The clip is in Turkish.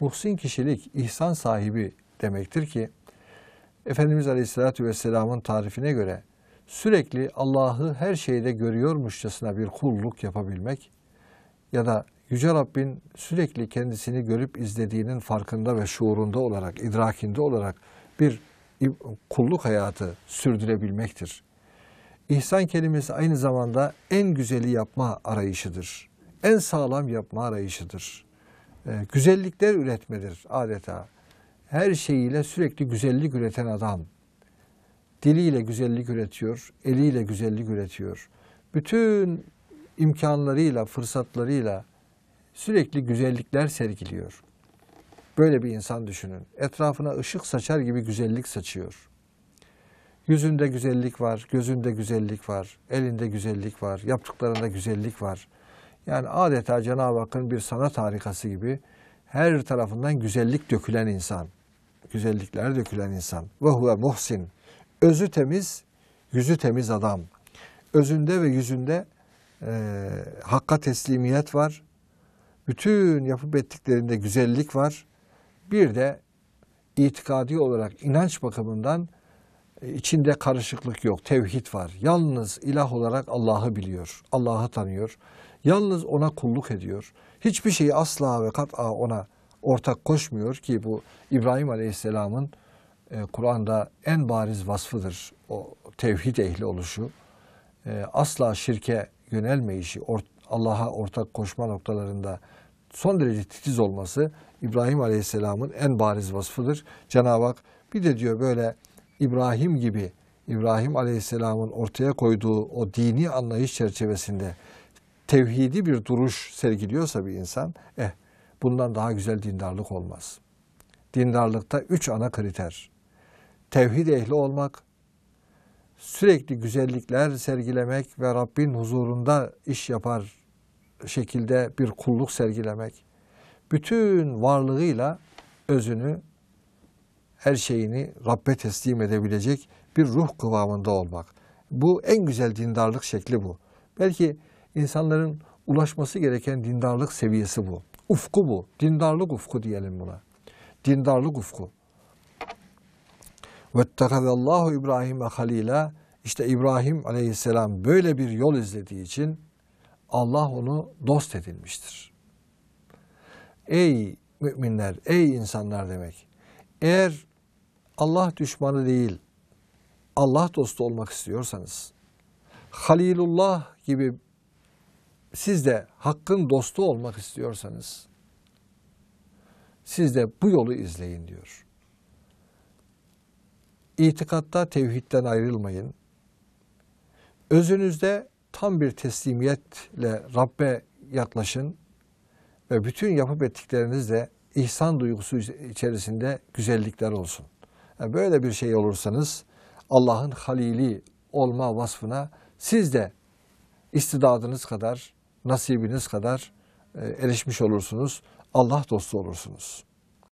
Muhsin kişilik, ihsan sahibi demektir ki, Efendimiz Aleyhisselatü Vesselam'ın tarifine göre sürekli Allah'ı her şeyde görüyormuşçasına bir kulluk yapabilmek ya da Yüce Rabbin sürekli kendisini görüp izlediğinin farkında ve şuurunda olarak, idrakinde olarak bir kulluk hayatı sürdürebilmektir. İhsan kelimesi aynı zamanda en güzeli yapma arayışıdır. En sağlam yapma arayışıdır e, güzellikler üretmedir adeta. Her şeyiyle sürekli güzellik üreten adam. Diliyle güzellik üretiyor, eliyle güzellik üretiyor. Bütün imkanlarıyla, fırsatlarıyla sürekli güzellikler sergiliyor. Böyle bir insan düşünün. Etrafına ışık saçar gibi güzellik saçıyor. Yüzünde güzellik var, gözünde güzellik var, elinde güzellik var, yaptıklarında güzellik var.'' Yani adeta Cenab-ı Hakk'ın bir sanat harikası gibi her tarafından güzellik dökülen insan. Güzellikler dökülen insan. Ve huve muhsin. Özü temiz, yüzü temiz adam. Özünde ve yüzünde e, hakka teslimiyet var. Bütün yapıp ettiklerinde güzellik var. Bir de itikadi olarak inanç bakımından e, içinde karışıklık yok. Tevhid var. Yalnız ilah olarak Allah'ı biliyor. Allah'ı tanıyor. Yalnız ona kulluk ediyor. Hiçbir şeyi asla ve kat'a ona ortak koşmuyor ki bu İbrahim Aleyhisselam'ın e, Kur'an'da en bariz vasfıdır o tevhid ehli oluşu. E, asla şirke yönelmeyişi, or, Allah'a ortak koşma noktalarında son derece titiz olması İbrahim Aleyhisselam'ın en bariz vasfıdır. Cenab-ı Hak bir de diyor böyle İbrahim gibi İbrahim Aleyhisselam'ın ortaya koyduğu o dini anlayış çerçevesinde tevhidi bir duruş sergiliyorsa bir insan, eh bundan daha güzel dindarlık olmaz. Dindarlıkta üç ana kriter. Tevhid ehli olmak, sürekli güzellikler sergilemek ve Rabbin huzurunda iş yapar şekilde bir kulluk sergilemek. Bütün varlığıyla özünü, her şeyini Rabbe teslim edebilecek bir ruh kıvamında olmak. Bu en güzel dindarlık şekli bu. Belki insanların ulaşması gereken dindarlık seviyesi bu. Ufku bu. Dindarlık ufku diyelim buna. Dindarlık ufku. Vettekazallahu İbrahim'e halila. İşte İbrahim aleyhisselam böyle bir yol izlediği için Allah onu dost edilmiştir. Ey müminler, ey insanlar demek. Eğer Allah düşmanı değil, Allah dostu olmak istiyorsanız, Halilullah gibi siz de hakkın dostu olmak istiyorsanız siz de bu yolu izleyin diyor. İtikatta tevhidden ayrılmayın. Özünüzde tam bir teslimiyetle Rabbe yaklaşın ve bütün yapıp ettiklerinizde ihsan duygusu içerisinde güzellikler olsun. Yani böyle bir şey olursanız Allah'ın halili olma vasfına siz de istidadınız kadar nasibiniz kadar e, erişmiş olursunuz. Allah dostu olursunuz.